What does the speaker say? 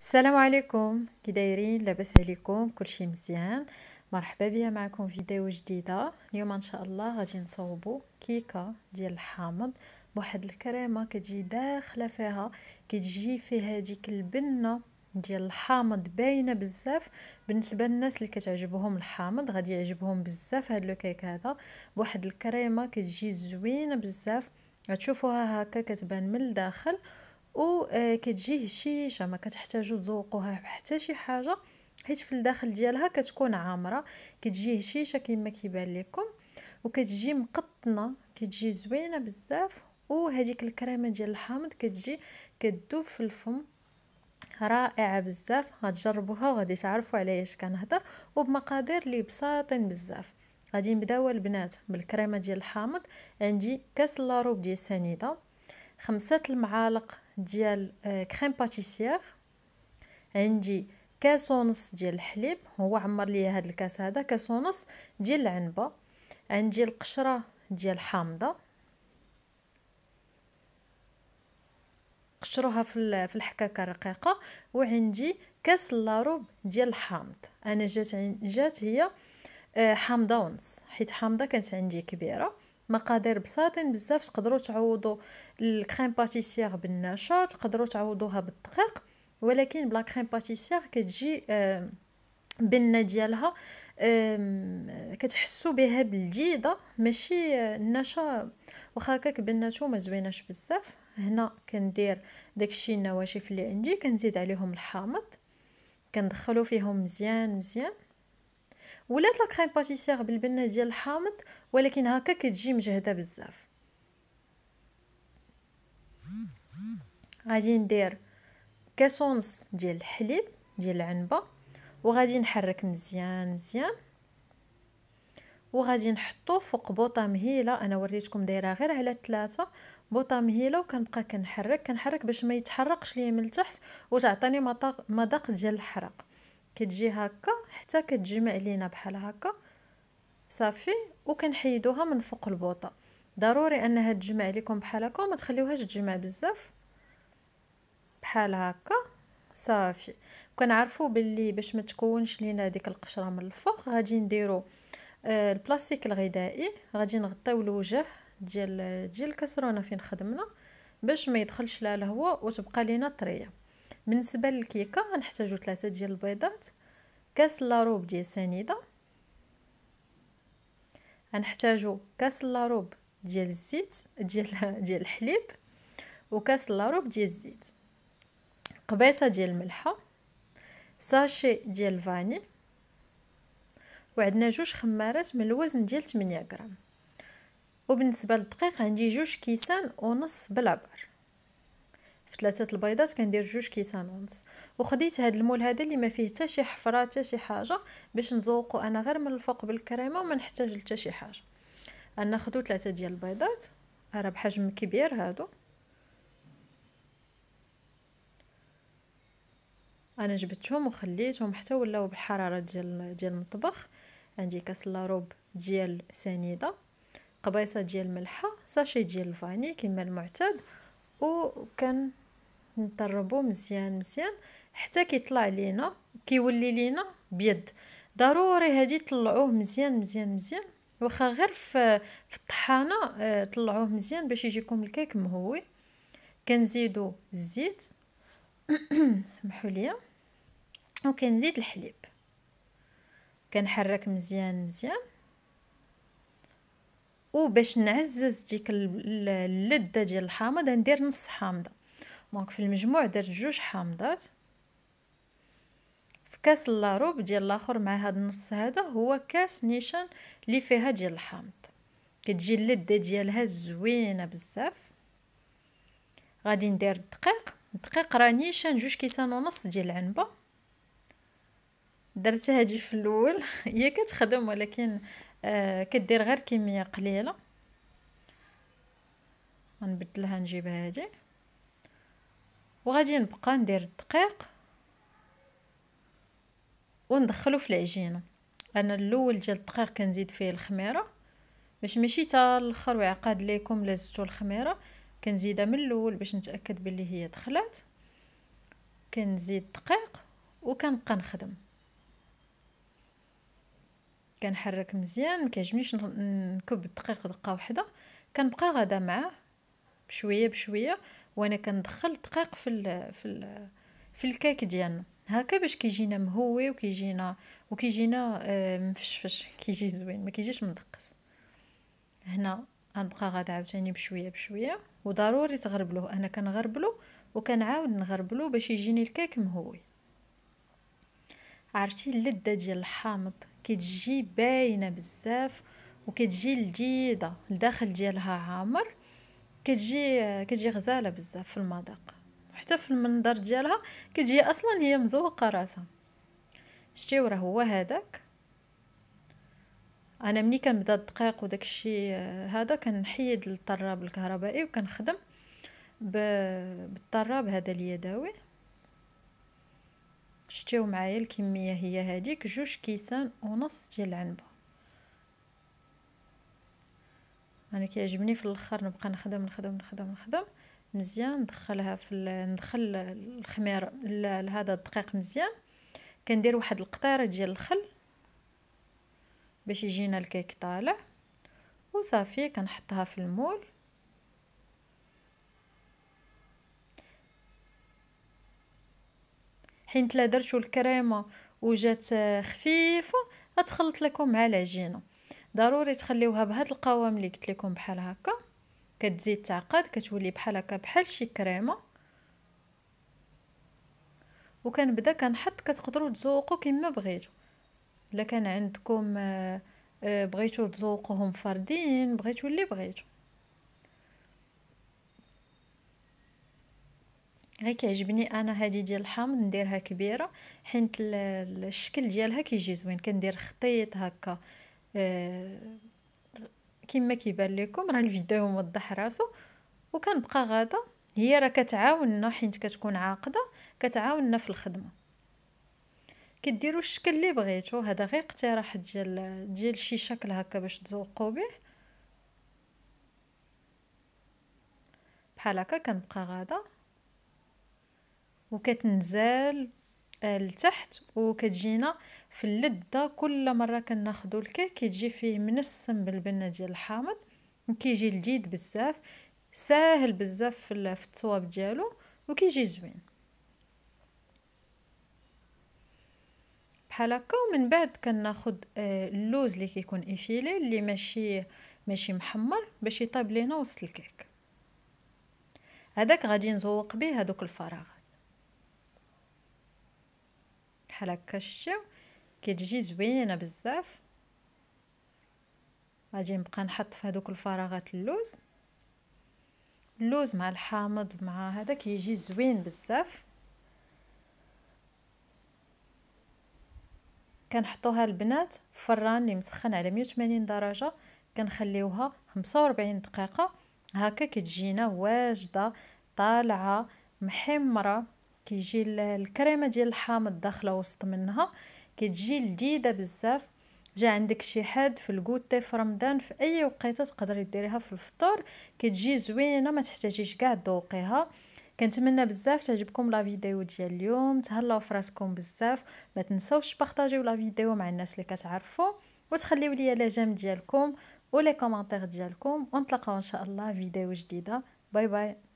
السلام عليكم كي دايرين لاباس عليكم كلشي مزيان مرحبا بيا معكم فيديو جديده اليوم ان شاء الله غادي نصاوبو كيكه ديال الحامض بواحد الكريمه كتجي داخله فيها كتجي فيها ديك البنه ديال الحامض باينه بزاف بالنسبه للناس اللي كتعجبهم الحامض غادي يعجبهم بزاف هاد لو كيك هذا بواحد الكريمه كتجي زوينه بزاف غتشوفوها هكا كتبان من الداخل آه، كتجي هشيشه ما كتحتاجو تذوقوها حتى شي حاجه حيت في الداخل ديالها كتكون عامره كتجي هشيشه كما كيبان لكم وكتجي مقطنه كتجي زوينه بزاف وهذيك الكريمه ديال الحامض كتجي كدوب في الفم رائعه بزاف غتجربوها وغادي تعرفوا على اش كنهضر وبمقادير لي بساطين بزاف غادي نبداو البنات بالكريمه ديال الحامض عندي كاس لاروب ديال سنيده خمسة المعالق ديال آه، كريم باتيسيغ عندي كاس ونص ديال الحليب هو عمر لي هاد الكاس هذا كاس ونص ديال العنبه عندي القشره ديال حامضه قشروها في في الحكاكه الرقيقه وعندي كاس لاروب ديال الحامض انا جات جات هي آه، حامضه ونص حيت حامضه كانت عندي كبيره مقادير بساطين بزاف تقدروا تعوضوا الكريم باتيسيير بالنشا تقدروا تعوضوها بالدقيق ولكن بلا كريم باتيسيير كتجي آه بنه ديالها كتحسوا بها بالجيده ماشي آه، النشا واخا هكاك بناتو ما زويناش بزاف هنا كندير داكشي النواشف اللي عندي كنزيد عليهم الحامض كندخلو فيهم مزيان مزيان ولات لا كريم باتيسير بالبنه ديال الحامض ولكن هكا كتجي مجهده بزاف غادي ندير كاسونس ديال الحليب ديال العنبه وغادي نحرك مزيان مزيان وغادي نحطو فوق بوطه مهيله انا وريتكم دايره غير على ثلاثة بوطه مهيله وكنبقى كنحرك كنحرك باش ما يتحرقش ليا من التحت وتعطيني مذاق ديال الحرق كتجي هكا حتى كتجمع لينا بحال هكا صافي وكنحيدوها من فوق البوطه ضروري انها تجمع لكم بحال هكا وما تخليوهاش تجمع بزاف بحال هكا صافي كنعرفوا باللي باش ما تكونش لينا ديك القشره من الفوق غادي نديرو آه، البلاستيك الغذائي غادي نغطيو الوجه ديال ديال الكسرونه فين خدمنا باش ما يدخلش لا الهواء وتبقى لينا طريه بالنسبه للكيكه غنحتاجو ثلاثه ديال البيضات كاس لاروب ديال سنيده غنحتاجو كاس لاروب ديال الزيت ديال ديال الحليب وكاس لاروب ديال الزيت قبيصه ديال الملحه ساشي ديال الفاني وعندنا جوج خمارات من الوزن ديال 8 غرام وبالنسبه للدقيق عندي جوج كيسان ونص بالعبر ثلاثه البيضات كندير جوج كيسان ونص وخديت هاد المول هذا اللي ما فيه حتى شي حفره حتى شي حاجه باش نزوقو انا غير من الفوق بالكريمه وما نحتاج حتى شي حاجه غناخذوا ثلاثه ديال البيضات راه بحجم كبير هادو انا جبتهم وخليتهم حتى ولاو بالحراره ديال ديال المطبخ عندي كاس لاروب ديال سنيده قبيصه ديال ملحه ساشي ديال الفاني كما المعتاد وكان نطربو مزيان مزيان حتى كيطلع لينا كيولي لينا بيض ضروري هادي طلعوه مزيان مزيان مزيان واخا غير في في الطحانه آه، طلعوه مزيان باش يجيكم الكيك مهوي كنزيدو الزيت سمحوا لي وكنزيد الحليب كنحرك مزيان مزيان وباش نعزز ديك اللذه ديال الحامض ندير نص حامضه دونك في المجموع درت جوج حامضات في كاس لاروب ديال الاخر مع هاد النص هذا هو كاس نيشان اللي فيها ديال الحامض كتجي اللذه ديالها زوينه بزاف غادي ندير الدقيق الدقيق راه نيشان جوج كيسان ونص ديال العنبه درت هادي في الاول هي كتخدم ولكن آه كدير غير كميه قليله غنبدلها نجيب هادي وغادي نبقى ندير الدقيق وندخلو في العجينه انا الاول ديال الدقيق كنزيد فيه الخميره باش ماشي حتى الاخر ويعقد ليكم لازتو الخميره كنزيدها من الاول باش نتاكد باللي هي دخلات كنزيد الدقيق وكنبقى نخدم كنحرك مزيان مكيعجبنيش نكب الدقيق دقه واحده كنبقى غادا معاه بشويه بشويه وانا كندخل الدقيق في الـ في الـ في الكيك ديالنا هكا باش كيجينا مهوي وكيجينا وكيجينا آه، مفشفش كيجي زوين ما كيجيش مدقس هنا غنبقى غادا عاوتاني بشويه بشويه وضروري تغربلوه انا كنغربلو وكنعاود نغربلو باش يجيني الكيك مهوي عرفتي اللذه ديال الحامض كتجي باينه بزاف وكتجي لذيذه الداخل ديالها عامر كتجي كتجي غزاله بزاف في المذاق حتى في المنظر ديالها كتجي اصلا هي مزوقه راسها شتي وراه هو هذاك انا ملي كنبدا الدقيق وداك الشيء هذا كنحيد الطراب الكهربائي وكنخدم بالطراب هذا اليدوي شتيو معايا الكميه هي هذيك جوج كيسان ونص ديال العنبه انا كيعجبني في الاخر نبقى نخدم نخدم نخدم نخدم مزيان ندخلها في ندخل الخميره لهذا الدقيق مزيان كندير واحد القطيره ديال الخل باش يجينا الكيك طالع وصافي كنحطها في المول حيت لا درتو الكريمه وجات خفيفه غتخلط لكم مع العجينه ضروري تخليوها بهاد القوام اللي قلت لكم بحال هكا كتزيد تعقد كتولي بحال هكا بحال شي كريمه وكنبدا كنحط كتقدروا تزوقوا كما بغيتوا الا كان عندكم آه، آه، بغيتوا تزوقوهم فردين بغيتوا اللي بغيتوا غير كيعجبني انا هذه ديال الحامض نديرها كبيره حيت الشكل ديالها كيجي زوين كندير خطيط هكا آه، كما كيبان لكم راه الفيديو موضح راسو وكنبقى غاده هي راه كتعاوننا حيت كتكون عاقده كتعاوننا في الخدمه كديروا الشكل اللي بغيتو هذا غير اقتراح ديال ديال شي شكل هكا باش تذوقوا به بحال هكا كنبقى غاده وكتنزل لتحت وكتجينا في اللذه كل مره كناخذوا الكيك كيجي فيه منسم بالبنه ديال الحامض كيجي لذيذ بزاف ساهل بزاف في التواب ديالو وكيجي زوين بحال هكا ومن بعد كناخد آه، اللوز اللي كيكون افيلي اللي ماشي ماشي محمر باش يطيب لينا وسط الكيك هذاك غادي نزوق به هذوك الفراغ بحال هكا الشتاو كتجي زوينه بزاف غادي نبقى نحط في هذوك الفراغات اللوز اللوز مع الحامض مع هذا كيجي زوين بزاف كنحطوها البنات في فران اللي مسخن على 180 درجه كنخليوها 45 دقيقه هكا كتجينا واجده طالعه محمره كيجي الكريمه ديال الحامض داخله وسط منها كتجي لذيذه بزاف جا عندك شي حد في الكوتي في رمضان في اي وقيته تقدري ديريها في الفطور كتجي زوينه ما تحتاجيش كاع ذوقيها كنتمنى بزاف تعجبكم لا فيديو ديال اليوم تهلاو في راسكم بزاف ما تنساوش بارطاجيو لا فيديو مع الناس اللي كتعرفوا وتخليو ليا لا جيم ديالكم ولي كومونتير ديالكم ونتلاقاو ان شاء الله فيديو جديده باي باي